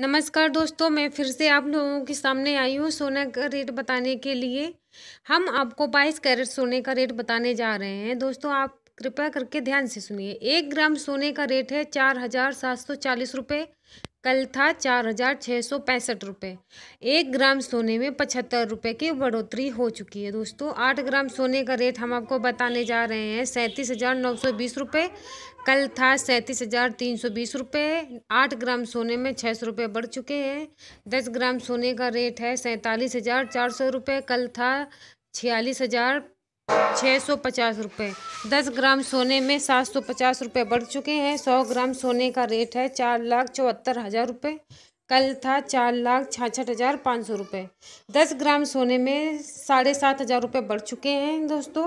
नमस्कार दोस्तों मैं फिर से आप लोगों के सामने आई हूँ सोने का रेट बताने के लिए हम आपको बाईस कैरेट सोने का रेट बताने जा रहे हैं दोस्तों आप कृपया करके ध्यान से सुनिए एक ग्राम सोने का रेट है चार हज़ार सात सौ चालीस रुपये कल था चार हज़ार छः सौ पैंसठ रुपये एक ग्राम सोने में पचहत्तर रुपये की बढ़ोतरी हो चुकी है दोस्तों आठ ग्राम सोने का रेट हम आपको बताने जा रहे हैं सैंतीस हज़ार नौ सौ बीस रुपये कल था सैंतीस हज़ार तीन सौ बीस रुपये आठ ग्राम सोने में छः सौ रुपये बढ़ चुके हैं दस ग्राम सोने का रेट है सैंतालीस हज़ार चार सौ रुपये कल था छियालीस हज़ार छः सौ पचास रुपये दस ग्राम सोने में सात सौ पचास रुपये बढ़ चुके हैं सौ ग्राम सोने का रेट है चार लाख चौहत्तर हज़ार रुपये कल था चार लाख छाछठ हज़ार पाँच सौ रुपये दस ग्राम सोने में साढ़े सात हज़ार रुपये बढ़ चुके हैं दोस्तों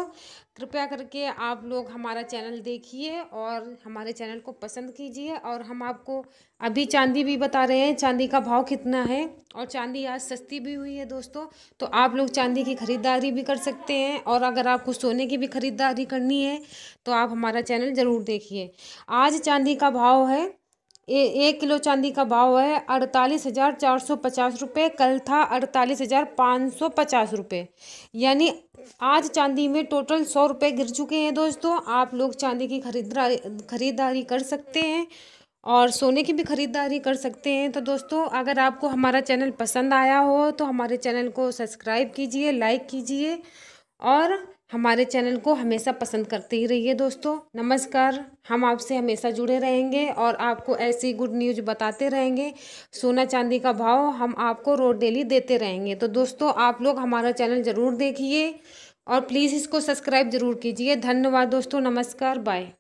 कृपया करके आप लोग हमारा चैनल देखिए और हमारे चैनल को पसंद कीजिए और हम आपको अभी चांदी भी बता रहे हैं चांदी का भाव कितना है और चांदी आज सस्ती भी हुई है दोस्तों तो आप लोग चांदी की ख़रीदारी भी कर सकते हैं और अगर आपको सोने की भी ख़रीदारी करनी है तो आप हमारा चैनल ज़रूर देखिए आज चांदी का भाव है ए, एक किलो चांदी का भाव है अड़तालीस हज़ार चार सौ पचास रुपये कल था अड़तालीस हज़ार पाँच सौ पचास रुपये यानी आज चांदी में टोटल सौ रुपये गिर चुके हैं दोस्तों आप लोग चांदी की खरीदारी खरीदारी कर सकते हैं और सोने की भी ख़रीदारी कर सकते हैं तो दोस्तों अगर आपको हमारा चैनल पसंद आया हो तो हमारे चैनल को सब्सक्राइब कीजिए लाइक कीजिए और हमारे चैनल को हमेशा पसंद करते ही रहिए दोस्तों नमस्कार हम आपसे हमेशा जुड़े रहेंगे और आपको ऐसी गुड न्यूज बताते रहेंगे सोना चांदी का भाव हम आपको रोड डेली देते रहेंगे तो दोस्तों आप लोग हमारा चैनल ज़रूर देखिए और प्लीज़ इसको सब्सक्राइब ज़रूर कीजिए धन्यवाद दोस्तों नमस्कार बाय